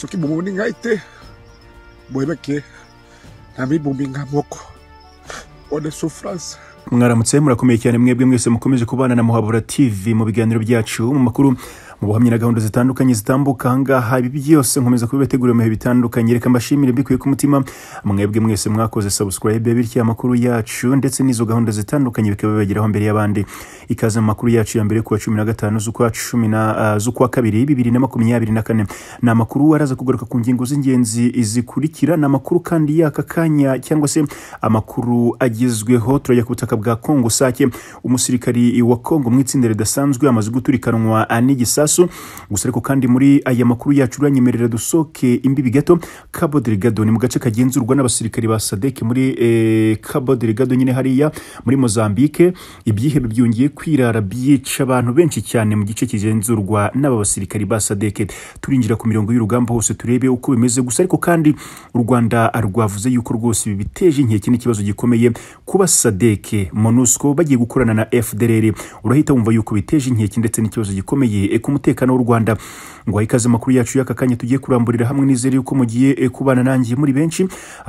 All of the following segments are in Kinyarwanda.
soki bomoni ngai te boyebake nta mibumbi nkamoko one souffrance mwaramutse murakomeye cyane mwebwe mwese mukomeje kubana na muhabura tv mu biganiro byacu mu makuru mu buhamya na gahunda zitandukanye zitambuka ahangaha ibi byose nkomeza kubibategurira mu bihe bitandukanye reka mbashimire mbikuye ku mutima mwebwe mwese mwakoze subscribe bityo amakuru yacu ndetse n'izo gahunda zitandukanye bikaba bibageraho mbere y'abandi ikaze mu makuru yacu ya mbere kuwa cumi na gatanu z'ukwa cumi na eh, z'ukwa kabiri bibiri na makumyabiri na kane ni amakuru araza kugaruka ku ngingo z'ingenzi zikurikira ni amakuru kandi y'aka kanya cyangwa se amakuru agezweho turajya ku butaka bwa kongo sake umusirikari wa kongo mu itsinda ridasanzwe amaze guturikanwa eh, n'igisasu amaraso gusa ariko kandi muri aya makuru yacu uranyemerera dusoke imbibi gato cabo delegado ni mu gace kagenzurwa n'abasirikari ba sadek muri eh, cabo delegado nyine hariya muri mozambique ibyihebe byongeye kwirara byica abantu benshi cyane mu gice kigenzurwa n'aba basirikari ba sadek turinjira ku mirongo y'urugamba hose turebe uko bimeze gusa ariko kandi u rwanda rwavuze yuko rwose ibi biteje inkeke n'ikibazo gikomeye kuba sadek monusco bagiye gukorana na fdrr urahita wumva yuko biteje inkeke ndetse n'ikibazo gikomeye ku umutekano w'u rwanda ngo ikaze amakuru yacu y'aka kanya tugiye kuramburira hamwe nizere yuko mugiye e, kubana nanjye muri benshi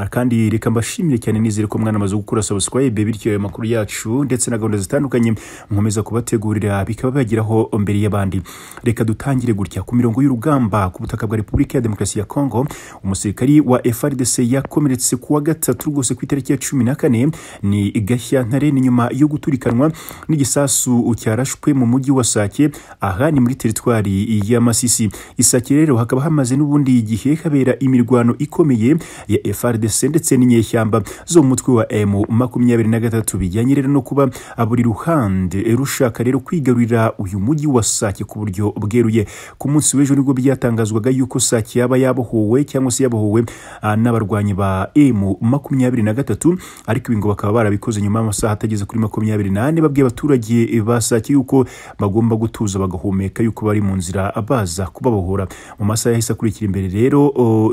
kandi reka mbashimire cyane nizere ko mwana mwanamaze gukora sabusikarayibe bityo ayo makuru yacu ndetse na gahunda zitandukanye nkomeza kubategurira bikaba bageraho mbere y'abandi reka dutangire gutya ku mirongo y'urugamba ku butaka bwa repubulika ya demokarasi ya kongo umusirikari wa frdc yakomeretse ku wa gatatu rwose ku itariki ya cumi na kane ni gashyantare ni nyuma yo guturikanwa n'igisasu cyarashwe mu mujyi wa sake aha ni muri teritwari teritwari ya Masisi Isake rero hakaba hamaze n'ubundi igihe habera imirwano ikomeye ya FRDC ndetse n'inyeshyamba zo mu mutwe wa emu makumyabiri na gatatu bijyanye rero no kuba buri ruhande rushaka rero kwigarurira uyu mujyi wa Sake ku buryo bweruye ku munsi w'ejo nibwo byatangazwaga yuko Sake yaba yabohowe cyangwa se yabohowe ah, n'abarwanyi ba emu makumyabiri na gatatu ariko ibi ngo bakaba barabikoze nyuma y'amasaha atageze kuri makumyabiri n'ane babwiye abaturage ba Sake yuko bagomba gutuza bagahumeka yuko bari mu nzira baza kubabohora mu masaha yahise akurikira imbere rero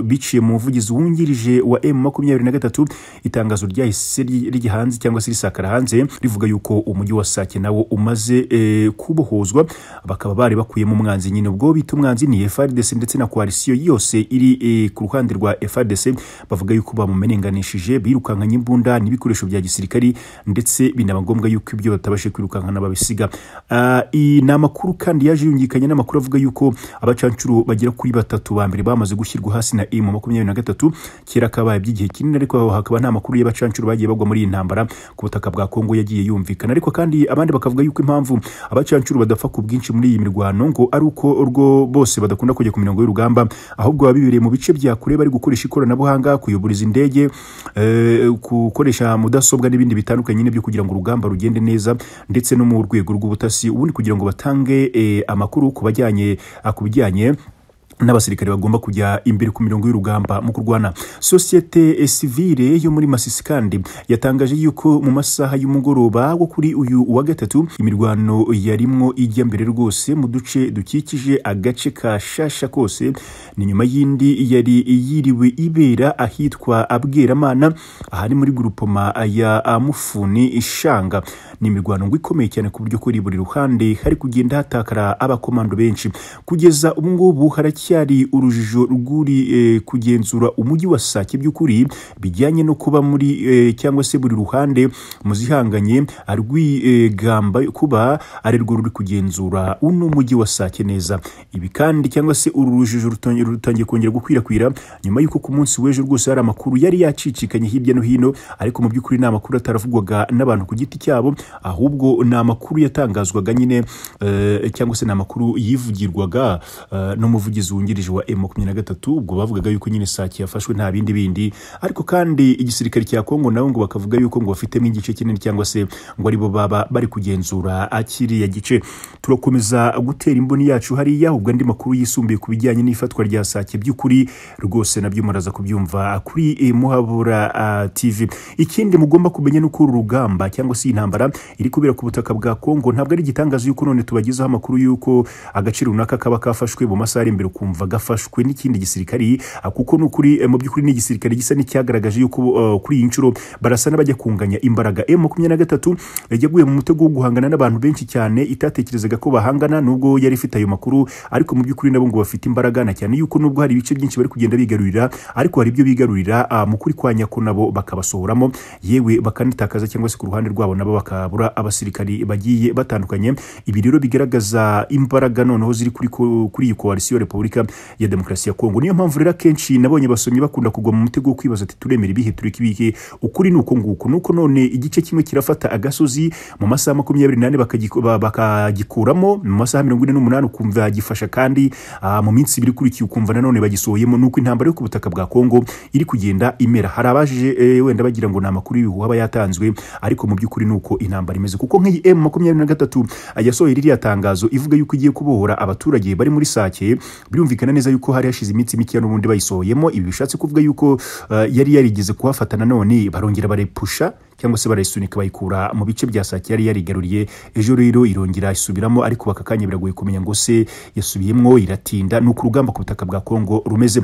biciye mu muvugizi wungirije wa M makumyabiri na gatatu itangazo ryahise rijya hanze cyangwa se risakara hanze rivuga yuko umujyi wa Sake nawo umaze e, kubohozwa bakaba bari bakuyemo umwanzi nyine ubwo bita umwanzi ni FRDC ndetse na koalisiyo yose iri e, ku ruhande rwa FRDC bavuga yuko bamumenenganishije birukanka nyimbunda n'ibikoresho bya gisirikari ndetse binabagombwa yuko ibyo batabashe kwirukanka n'ababisiga uh, ah, ni amakuru kandi yaje yungikanye n'amakuru avuga yuko abacancuru bagira kuri batatu ba mbere bamaze gushyirwa hasi na M 23 kera kabaye by'igihe kinini ariko hakaba nta makuru y'abacancuru bagiye bagwa muri iyi ntambara ku butaka bwa Kongo yagiye yumvikana ariko kandi abandi bakavuga yuko impamvu abacancuru badapfa ku bwinshi muri iyi mirwano ngo ari uko urwo bose badakunda kujya ku mirongo y'urugamba ahubwo baba bibereye mu bice bya kure bari gukoresha ikoranabuhanga kuyoboriza indege eh, gukoresha mudasobwa n'ibindi bitandukanye n'ibyo kugira ngo urugamba rugende neza ndetse no mu rwego rw'ubutasi ubundi kugira ngo batange eh, amakuru ku bajyanye ku bijyanye n'abasirikare bagomba kujya imbere ku mirongo y'urugamba mu kurwana sosiyete sivile yo muri masisi kandi yatangaje yuko mu masaha y'umugoroba wo kuri uyu wa gatatu imirwano yarimo ijya mbere rwose mu duce dukikije agace ka shasha kose ni nyuma y'indi yari yiriwe ibera ahitwa abweramana ahari muri gurupoma ya mufuni ishanga ni imirwano ngo ikomeye cyane ku buryo kuri buri ruhande hari kugenda hatakara abakomando benshi kugeza ubu ngubu haracyari urujijo rw'uri eh, kugenzura umujyi wa sake by'ukuri bijyanye no kuba muri eh, cyangwa se buri ruhande muzihanganye arwigamba eh, kuba ari rwo ruri kugenzura uno mujyi wa sake neza ibi kandi cyangwa se uru rujijo rutangiye kongera gukwirakwira nyuma y'uko ku munsi w'ejo rwose hari amakuru yari yacicikanye hirya no hino ariko mu by'ukuri ni amakuru ataravugwaga n'abantu ku giti cyabo ahubwo ni amakuru yatangazwaga nyine eh, cyangwa se ni amakuru yivugirwaga eh, n'umuvugizi wungirije wa emu makumyabiri na gatatu ubwo bavugaga yuko nyine saki yafashwe nta bindi bindi ariko kandi igisirikare cya kongo nabo ngo bakavuga yuko ngo bafitemo igice kinini cyangwa se ngo aribo baba bari kugenzura kiriya gice turakomeza gutera imboni yacu hariya ubwo andi makuru yisumbuye ku bijyanye n'ifatwa rya sake by'ukuri rwose nabyo muraza kubyumva kuri muhabura eh, tv ikindi mugomba kumenya ni uko uru rugamba cyangwa se iyi ntambara iri kubera ku butaka bwa kongo ntabwo ari igitangaza yuko none tubagezaho amakuru y'uko agaciro runaka kaba kafashwe mu masaha ari imbere ukumva gafashwe n'ikindi gisirikari kuko n'ukuri eh, mu by'ukuri ni igisirikari gisa n'icyagaragaje yuko eh, kuri iyi nshuro barasa n'abajya kunganya imbaraga m eh, makumyabiri na gatatu yaguye mu mutego wo guhangana n'abantu benshi cyane itatekerezaga ko bahangana nubwo yari ifite ayo makuru ariko mu by'ukuri nabo ngo bafite imbaraga na cyane yuko nubwo hari ibice byinshi bari kugenda bigarurira ariko hari ibyo bigarurira uh, mu kuri kwa nyako nabo bakabasohoramo yewe bakanitakaza cyangwa se ku ruhande rwabo nabo baka harabura abasirikari bagiye batandukanye ibi rero bigaragaza imbaraga noneho ziri kuri kuri iyi koalisiyo repubulika ya demokarasi ya kongo niyo mpamvu rero akenshi nabonye basomyi bakunda kugwa mu mutego wo kwibaza ati turemera ibihe tureka ibihe ukuri ni uko nguko nuko none igice kimwe kirafata agasozi mu masaha makumyabiri n'ane bakagikuramo mu masaha mirongo ine n'umunani ukumva gifasha kandi ah, mu minsi ibiri ikurikiye ukumva nanone bagisohoyemo nuko intambara yo ku butaka bwa kongo iri kugenda imera hari abajije eh, wenda bagira ngo ni amakuru y'ibihuha aba yatanzwe ariko mu by'ukuri ni uko intambara intambara imeze kuko nk'iyi emu makumyabiri na gatatu yasohoye ririya tangazo ivuga yuko igiye kubohora abaturage bari muri sake birumvikana neza yuko hari hashize iminsi mikeya n'ubundi bayisohoyemo ibi bishatse kuvuga yuko eh, yari yarigeze kuhafatana none barongera barepusha cyangwa se barayisunika bayikura mu bice bya saa yari yarigaruriye ejo rero irongera isubiramo ariko aka biragoye kumenya ngo se yasubiyemo iratinda ni uko urugamba ku butaka bwa kongo rumeze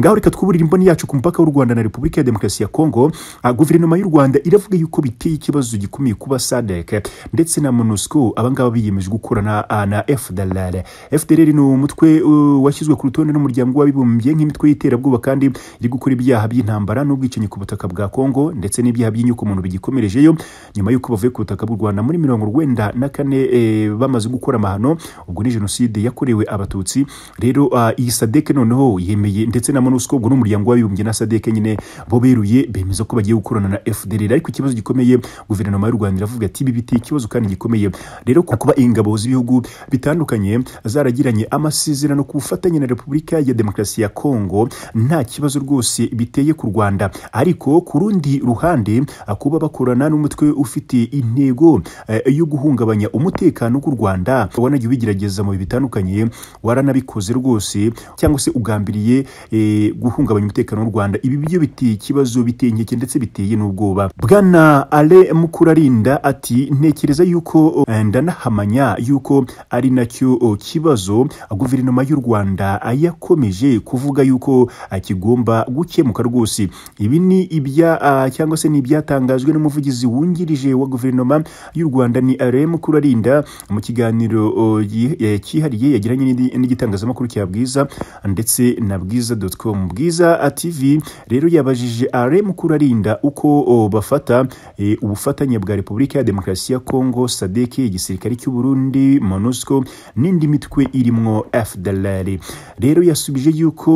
ngaho reka twuburire imboni yacu ku mupaka w'u rwanda na repubulika ya demokarasi ya kongo ah, guverinoma y'u rwanda iravuga yuko biteye ikibazo gikomeye kuba sadek ndetse na monusco abangaba biyemeje gukorana ah, na fdlr fdlr ni umutwe uh, washyizwe ku rutonde n'umuryango w'abibumbye nk'imitwe y'iterabwoba kandi iri gukora ibyaha by'intambara n'ubwicanyi ku butaka bwa kongo ndetse n'ibyaha umuntu gikomerejeyo nyuma y'uko bavuye ku butaka bw'u rwanda muri mirongo urwenda na kane eh, bamaze gukora amahano ubwo ni jenoside yakorewe abatutsi rero ah, iyi sadeke noneho yemeye ndetse na monusco ubwo n'umuryango w'abibumbye na sadeke nyine bo beruye bemeza ko bagiye gukorana na fdr ariko ikibazo gikomeye guverinoma y'u rwanda iravuga ati ibi biti ikibazo kandi gikomeye rero kuba ingabo z'ibihugu bitandukanye zaragiranye amasezerano ku bufatanye na repubulika ya demokarasi ya kongo nta kibazo rwose biteye ku rwanda ariko ku rundi ruhande kuba bakorana n'umutwe ufite intego eh, yo guhungabanya umutekano w'u rwanda wanagiye ubigerageza mu bihe bitandukanye waranabikoze rwose cyangwa se ugambiriye eh, guhungabanya umutekano w'u rwanda ibi byo biteye ikibazo biteye inkeke ndetse biteye n'ubwoba bwana ale mukurarinda ati ntekereza yuko eh, ndanahamanya yuko ari nacyo kibazo guverinoma y'u rwanda yakomeje kuvuga yuko kigomba gukemuka rwose ibi ni ibya ah, cyangwa se ni ibyatangajwe n'umuvugizi wungirije wa guverinoma y'u Rwanda ni Alain Mukurarinda mu kiganiro e, cyihariye yagiranye n'igitangazamakuru cya Bwiza ndetse na bwiza.com Bwiza TV rero yabajije Alain Mukurarinda uko bafata e, ubufatanye bwa Repubulika ya Demokarasi ya Kongo SADC igisirikare cy'u Burundi MONUSCO n'indi mitwe irimwo FDLR rero yasubije yuko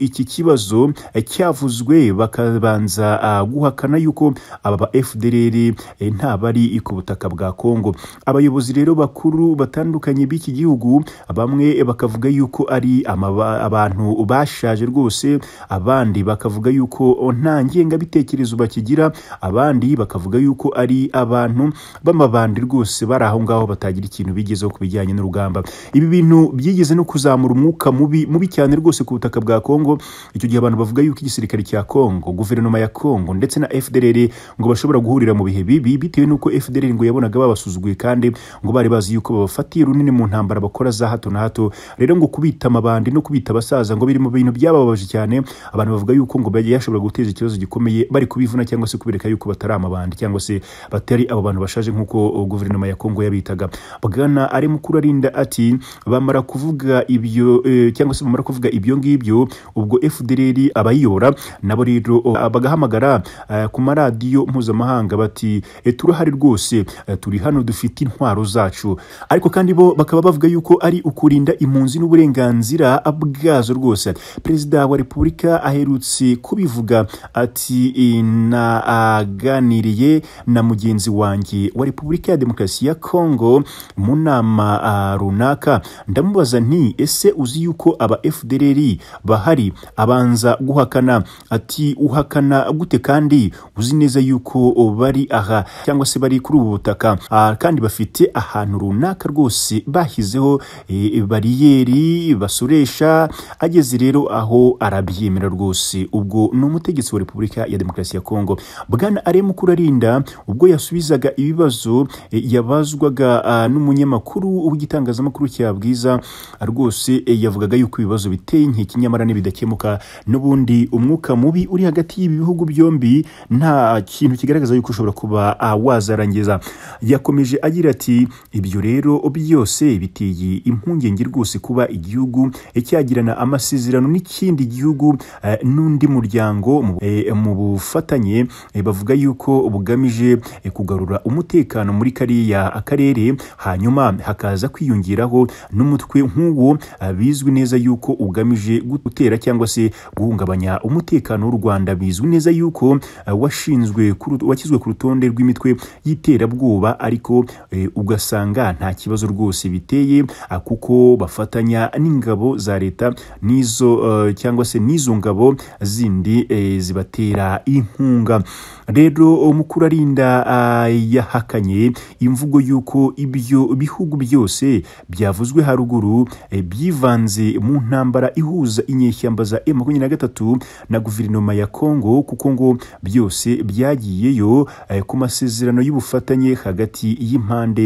iki kibazo e, cyavuzwe bakabanza guhakana yuko aba fdr eh, ntabari ku butaka bwa kongo abayobozi rero bakuru batandukanye b'iki gihugu bamwe bakavuga yuko ari abantu bashaje rwose abandi bakavuga yuko nta ngengabitekerezo bakigira abandi bakavuga yuko ari abantu b'amabandi rwose bari aho ngaho batagira ikintu bigezeho ku bijyanye n'urugamba ibi bintu byigeze no kuzamura umwuka mubi mubi cyane rwose ku butaka bwa kongo icyo gihe abantu bavuga yuko igisirikare cya kongo guverinoma ya kongo ndetse na fdr ngo bashobora bashobora guhurira mu bihe bibi bitewe n'uko FDL ngo yabonaga babasuzuguye kandi ngo bari bazi yuko babafatiye runini mu ntambara bakora za hato na hato rero ngo kubita amabandi no kubita abasaza ngo biri mu bintu byababaje cyane abantu bavuga yuko ngo bajya yashobora guteza ikibazo gikomeye bari kubivuna cyangwa se kubereka yuko batari amabandi cyangwa se batari abo bantu bashaje nk'uko guverinoma ya Kongo yabitaga bagana ari mukuru arinda ati bamara kuvuga ibyo eh, cyangwa se bamara kuvuga ibyo ngibyo ubwo FDL abayiyobora nabo rero eh, bagahamagara uh, ku maradiyo mpuzamahanga bati turahari rwose eh, turi hano dufite intwaro zacu ariko kandi bo bakaba bavuga yuko ari ukurinda impunzi n'uburenganzira bwazo rwose perezida wa repubulika aherutse kubivuga ati naganiriye na mugenzi wanjye wa repubulika ya demokarasi ya kongo mu nama ah, runaka ndamubaza nti ese uzi yuko aba fdr bahari abanza guhakana ati uhakana gute kandi uzi neza yuko y'uko bari aha cyangwa se bari kuri ubu butaka ah, kandi bafite ahantu runaka rwose bashyizeho eh, bariyeri basoresha ageze rero aho arabyemera rwose ubwo ni umutegetsi wa repubulika ya demokarasi ya kongo bwana aremu kurarinda ubwo yasubizaga ibibazo eh, yabazwaga ah, n'umunyamakuru w'igitangazamakuru cya bwiza ah, rwose eh, yavugaga yuko ibibazo biteye inkeke nyamara n'ibidakemuka n'ubundi umwuka mubi uri hagati y'ibi bihugu byombi nta kintu kigaragaza yuko ushobora kuba ah, wazarangiza yakomeje agira ati ibyo rero byose biteye impungenge rwose kuba igihugu cyagirana amasezerano n'ikindi gihugu eh, n'undi muryango mu eh, bufatanye eh, bavuga yuko bugamije kugarura umutekano muri kariya akarere hanyuma hakaza kwiyongeraho n'umutwe nk'uwo bizwi neza yuko ugamije gutera cyangwa se guhungabanya umutekano w'u rwanda bizwi neza yuko washinzwe kuri washyizwe ku rutonde rw'imitwe y'iterabwoba ariko eh, ugasanga nta kibazo rwose biteye ah, kuko bafatanya n'ingabo za leta n'izo eh, cyangwa se n'izo ngabo zindi eh, zibatera inkunga rero umukuru arinda ah, yahakanye imvugo y'uko ibyo bihugu byose byavuzwe haruguru eh, byivanze mu ntambara ihuza inyeshyamba za emu makumyabiri na gatatu na guverinoma ya kongo kuko ngo byose byagiyeyo eh, ku masezerano y'ubufatanye hagati y'impande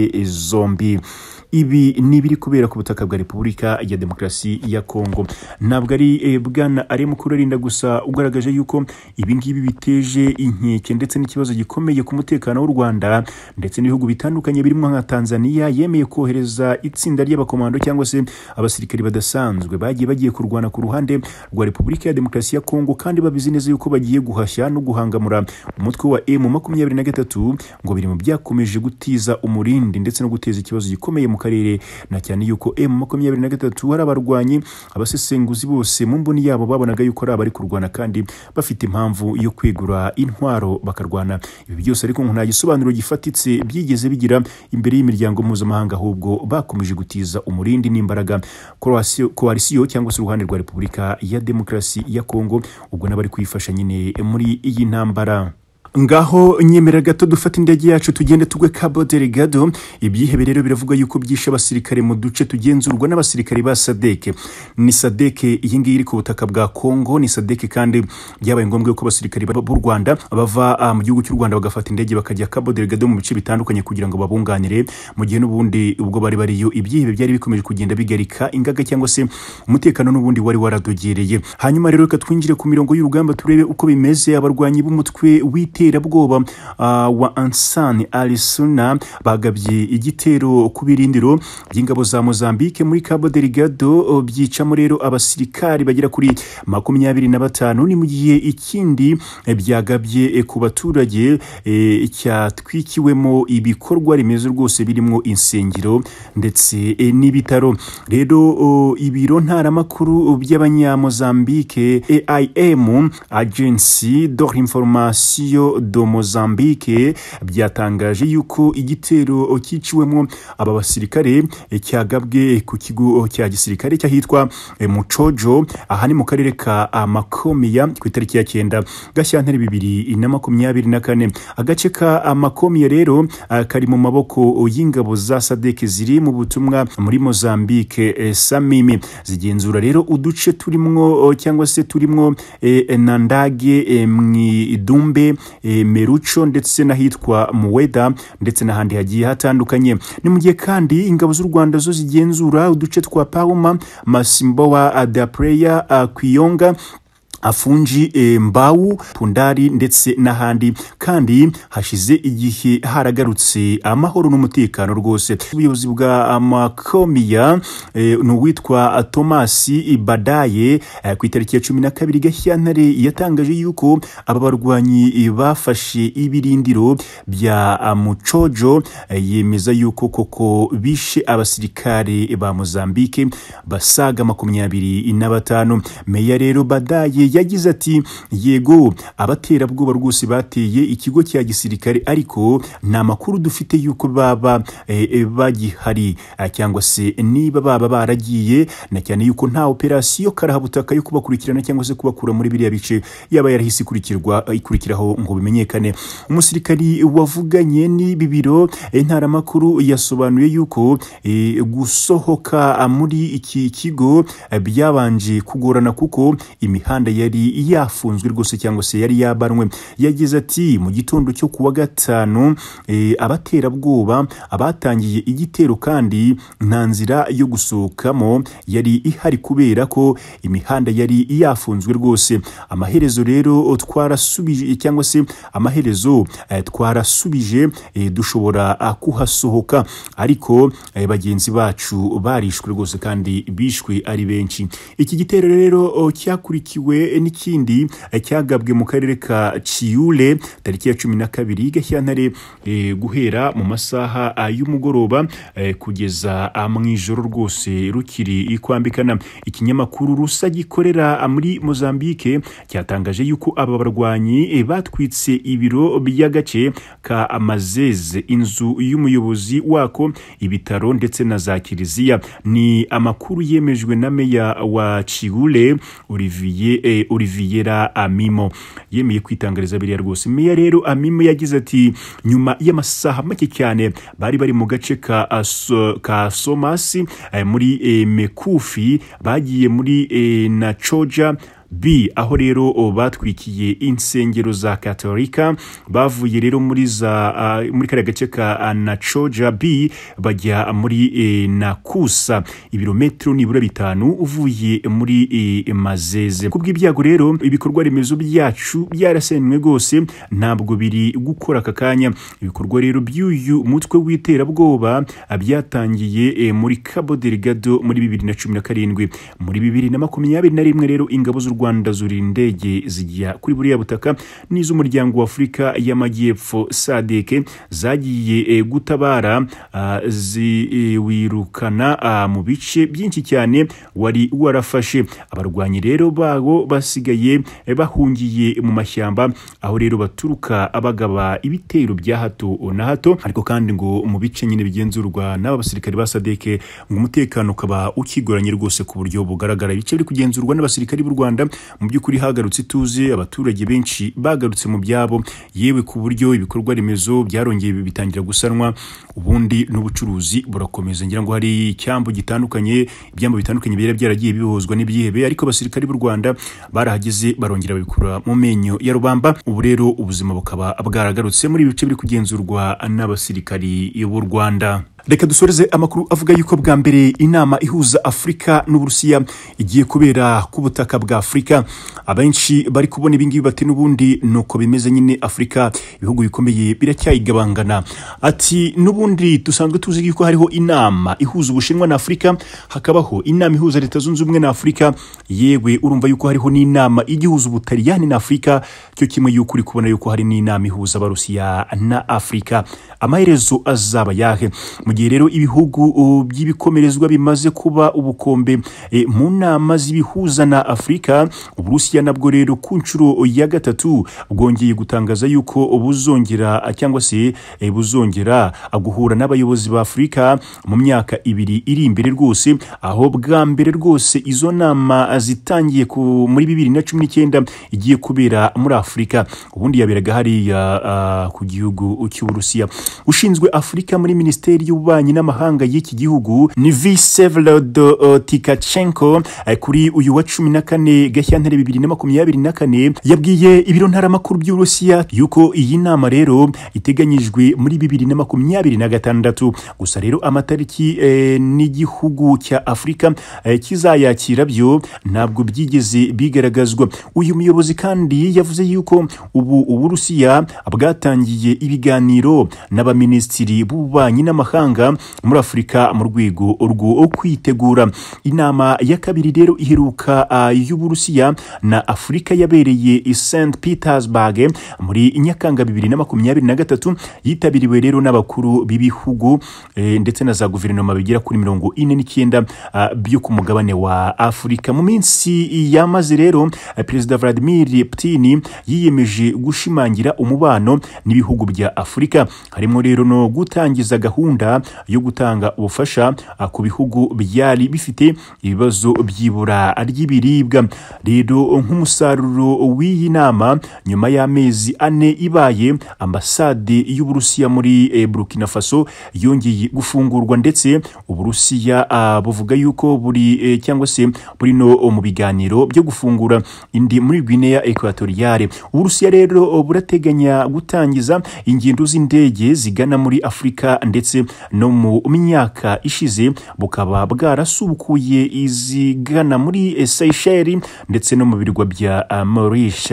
zombi ibi ni ibiri kubera ku butaka bwa repubulika ya demokarasi ya kongo ntabwo ari eh, bwana arimo kurarinda gusa ugaragaje yuko ibingibi biteje inkeke ndetse n'ikibazo gikomeye ku mutekano w'u rwanda ndetse n'ibihugu bitandukanye birimo nka tanzania yemeye kohereza itsinda ry'abakomando cyangwa se abasirikari badasanzwe bagiye bagiye kurwana ku ruhande rwa repubulika ya demokarasi ya kongo kandi babizi neza yuko bagiye guhashya no guhangamura umutwe wa emu makumyabiri na gatatu ngo biri mu byakomeje gutiza umurindi ndetse no guteza ikibazo gikomeye mu karere na cyane yuko m makumyabiri na gatatu hari abarwanyi abasesenguzi bose mu mboni yabo babonaga yuko ari abari kurwana kandi bafite impamvu yo kwigura intwaro bakarwana ibi byose ariko nta gisobanuro gifatitse byigeze bigira imbere y'imiryango mpuzamahanga ahubwo bakomeje gutiza umurindi n'imbaraga koalisiyo cyangwa se uruhande rwa repubulika ya demokarasi ya kongo ubwo n'abari kuyifasha nyine muri iyi ntambara ngaho nyemera gato dufata indege yacu tugende tugwe cabo delegado ibyihebe rero biravuga yuko byishe abasirikare mu duce tugenzurwa n'abasirikare ba sadeke ni sadeke iyi ngiyi iri ku butaka bwa kongo ni sadeke kandi byabaye ngombwa ko abasirikare b'u rwanda bava ah, mu gihugu cy'u rwanda bagafata indege bakajya cabo delegado mu bice bitandukanye kugira ngo babunganire mu gihe n'ubundi ubwo bari bariyo ibyihebe byari bikomeje kugenda bigarika ingaga cyangwa se umutekano n'ubundi wari waradogereye hanyuma rero reka twinjire ku mirongo y'urugamba turebe uko bimeze abarwanyi b'umutwe wite umuterabwoba ah, wa ansani arisuna bagabye igitero ku birindiro by'ingabo za mozambique muri cabo Delgado oh, byicamo rero abasirikari bagera kuri makumyabiri na batanu ni mu gihe ikindi eh, byagabye eh, ku baturage e, cyatwikiwemo ibikorwa remezo rwose birimo insengero ndetse n'ibitaro rero oh, ibiro ntaramakuru by'abanyamozambique aim agency do information do mozambique byatangaje yuko igitero cyiciwemo aba basirikare eh, cyagabwe eh, ku kigo eh, cya gisirikare cy'ahitwa mucojo aha ni mu karere ka ah, makomiya ku itariki ya cyenda gashyantare bibiri na makumyabiri na kane agace ka ah, makomiya rero ah, kari mu maboko y'ingabo za sadek ziri mu butumwa muri mozambique samimi zigenzura rero uduce turimwo oh, cyangwa se turimwo nandage mwidumbe Eh, Merucho ndetse n'ahitwa muweda ndetse n'ahandi hagiye hatandukanye ni mu gihe kandi ingabo z'u rwanda zo zigenzura uduce twa paruma masimbowa da pureya kwiyonga afunji e, mbawu pundari ndetse n'ahandi kandi hashize igihe haragarutse amahoro n'umutekano rwose ubuyobozi bwa amakomiya e, ni uwitwa tomasi badaye e, ku itariki ya cumi na kabiri gashyantare yatangaje yuko aba barwanyi bafashe ibirindiro bya mucojo e, yemeza yuko koko bishe abasirikare ba mozambike basaga makumyabiri na batanu meya rero badaye yagize ati yego abaterabwoba rwose bateye ikigo cya gisirikare ariko nta makuru dufite y'uko baba eh, eh, bagihari ah, cyangwa se niba baba baragiye na cyane yuko nta operasiyo karahabutaka yo kubakurikirana cyangwa se kubakura muri biriya bice yaba yarahise ikurikirwa eh, ikurikiraho ngo bimenyekane umusirikari wavuganye n'ibi biro intaramakuru yasobanuye yuko gusohoka muri iki kigo byabanje kugorana kuko imihanda ya yari yafunzwe rwose cyangwa se yari yabanwe yagize ati mu gitondo cyo kuwa gatanu eh, abaterabwoba abatangiye igitero kandi nta nzira yo gusohokamo yari ihari kubera ko imihanda yari yafunzwe rwose amaherezo rero eh, twarasubije cyangwa se amaherezo eh, twarasubije dushobora ah, kuhasohoka ariko bagenzi bacu barishwe rwose kandi bishwe ari benshi iki gitero rero oh, cyakurikiwe n'ikindi eh, cyagabwe mu karere ka ciyure tariki ya cumi na kabiri gashyantare eh, guhera mu masaha ah, y'umugoroba eh, kugeza ah, mu ijoro rwose rukiri kwambikana ikinyamakuru rusa gikorera ah, muri mozambique cyatangaje yuko aba barwanyi batwitse ibiro by'agace ka amazeze inzu y'umuyobozi wako ibitaro ndetse na za kiliziya ni amakuru yemejwe na meya wa ciyure olivier Oliviera Amimo yemeye kwitangariza biriya rwose meya rero Amimo yagize ati nyuma y'amasaha make cyane bari bari mu gace ka aso, ka Somasi eh, muri eh, Mekufi bagiye muri eh, na Nachoja b aho rero batwikiye insengero za katolika bavuye rero muri za muri kariya gace ka nacoja b bajya muri e, nakusa ibirometero nibura bitanu uvuye muri e, mazeze mazeze kubw'ibyago rero ibikorwa remezo byacu byarasenywe rwose ntabwo biri gukora aka kanya ibikorwa rero by'uyu mutwe w'iterabwoba byatangiye e, muri cabo delgado muri bibiri na cumi na karindwi muri bibiri na makumyabiri na rimwe rero ingabo z'u rwanda zuriye indege zijya kuri buriya butaka n'iz'umuryango w'afurika y'amajyepfo sadeke zagiye eh, gutabara ah, ziwirukana ah, mu bice byinshi cyane wari warafashe abarwanyi rero babo basigaye eh, bahungiye mu mashyamba aho rero baturuka abagaba ibitero bya hato na hato ariko kandi ngo mu bice nyine bigenzurwa n'aba basirikare ba sadeke ngo umutekano ukaba ukigoranye rwose ku buryo bugaragara ibice biri kugenzurwa n'abasirikare b'u rwanda mu by'ukuri hagarutse ituze abaturage benshi bagarutse mu byabo yewe ku buryo ibikorwa remezo byarongeye bitangira gusanwa ubundi n'ubucuruzi burakomeza ngira ngo hari icyambu gitandukanye ibyambu bitandukanye byari byaragiye bihozwa n'ibyihebe ariko abasirikari b'u Rwanda barahageze barongera babikura mu menyo ya rubamba ubu rero ubuzima bukaba bwaragarutse muri ibice bice biri kugenzurwa n'abasirikari b'u Rwanda reka dusoreze amakuru avuga yuko bwa mbere inama ihuza afurika n'uburusiya igiye kubera ku butaka bwa afurika abenshi bari kubona ibingibi bati n'ubundi ni uko bimeze nyine afurika ibihugu bikomeye biracyayigabangana ati n'ubundi dusanzwe tuzi yuko hariho inama ihuza ubushinwa na afurika hakabaho inama ihuza leta zunze ubumwe na afurika yewe urumva yuko hariho n'inama ijya ihuza ubutaliyani na afurika cyo kimwe yuko uri kubona yuko hari n'inama ihuza abarusiya na afurika amaherezo azaba yahe mu gihe rero ibihugu by'ibikomerezwa bimaze kuba ubukombe e, mu nama zibihuza na afurika uburusiya nabwo rero ku nshuro ya gatatu bwongeye gutangaza yuko buzongera cyangwa se e, buzongera guhura n'abayobozi ba afurika mu myaka ibiri iri imbere rwose aho bwa mbere rwose izo nama zitangiye muri bibiri na cumi n'icyenda igiye kubera muri afurika ubundi yaberaga hariya uh, ku gihugu cy'uburusiya ushinzwe afurika muri minisiteri y'u w'ububanyi n'amahanga y'iki gihugu ni Vsevolod Tikachenko eh, kuri uyu wa cumi na kane Gashyantare bibiri na makumyabiri na kane yabwiye ibiro ntaramakuru by'Uburusiya yuko iyi nama rero iteganyijwe muri bibiri na makumyabiri na gatandatu gusa rero amatariki eh, n'igihugu cya Afurika eh, kizayakira byo ntabwo byigeze bigaragazwa uyu muyobozi kandi yavuze yuko ubu Uburusiya bwatangiye ibiganiro n'abaminisitiri b'ububanyi n'amahanga mahanga muri afurika mu rwego rwo kwitegura inama ya kabiri rero iheruka ah, y'uburusiya na afurika yabereye i st petersburg muri nyakanga bibiri na makumyabiri na gatatu yitabiriwe rero n'abakuru b'ibihugu eh, ndetse na za guverinoma bigera kuri mirongo ine n'icyenda ah, byo ku mugabane wa afurika mu minsi yamaze rero eh, perezida vladimir putin yiyemeje gushimangira umubano n'ibihugu bya afurika harimo rero no gutangiza gahunda yo gutanga ubufasha ah, ku bihugu byari bifite ibibazo by'ibura ry'ibiribwa rero nk'umusaruro w'iyi nama nyuma y'amezi ane ibaye ambasade y'uburusiya muri eh, burkina faso yongeye gufungurwa ndetse uburusiya ah, buvuga yuko buri eh, cyangwa se buri no mu biganiro byo gufungura indi muri guinea ekwatoriyale uburusiya rero burateganya gutangiza ingendo z'indege zigana muri afurika ndetse no mu myaka ishize bukaba bwarasubukuye izigana muri Seychelles ndetse no mu birwa bya Maurice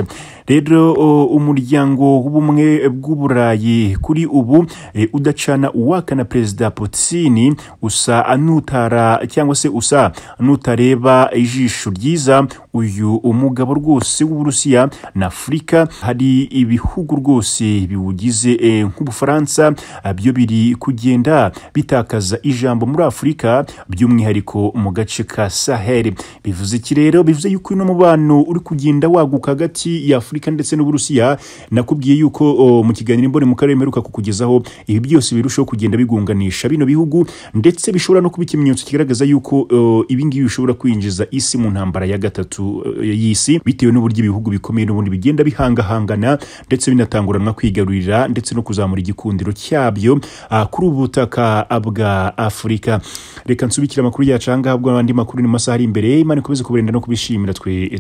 rero umuryango w'ubumwe bw'uburayi kuri ubu eh, udacana uwaka na perezida Putin usa nutara cyangwa se usa nutareba ijisho ryiza uyu umugabo rwose w'uburusiya na afurika hari ibihugu rwose biwugize e, nk'ubufaransa eh, byo biri kugenda bitakaza ijambo muri afurika by'umwihariko mu gace ka sahel bivuze iki rero bivuze yuko uno mubano uri kugenda waguka hagati ya afurika Amerika ndetse n'Uburusiya nakubwiye yuko mu kiganiro mbone mu karere mperuka kukugezaho ibi byose birushaho kugenda bigunganisha bino bihugu ndetse bishobora no kuba ikimenyetso kigaragaza yuko ibi bishobora kwinjiza isi mu ntambara ya gatatu e, y'isi bitewe n'uburyo ibihugu bikomeye n'ubundi bigenda bihangahangana ndetse binatanguranwa kwigarurira ndetse no kuzamura igikundiro cyabyo kuri ubu butaka bwa Afurika reka nsubikire amakuru yacu ahangaha ubwo andi makuru ni masaha ari imbere Imana ikomeze kubarinda no kubishimira twe e,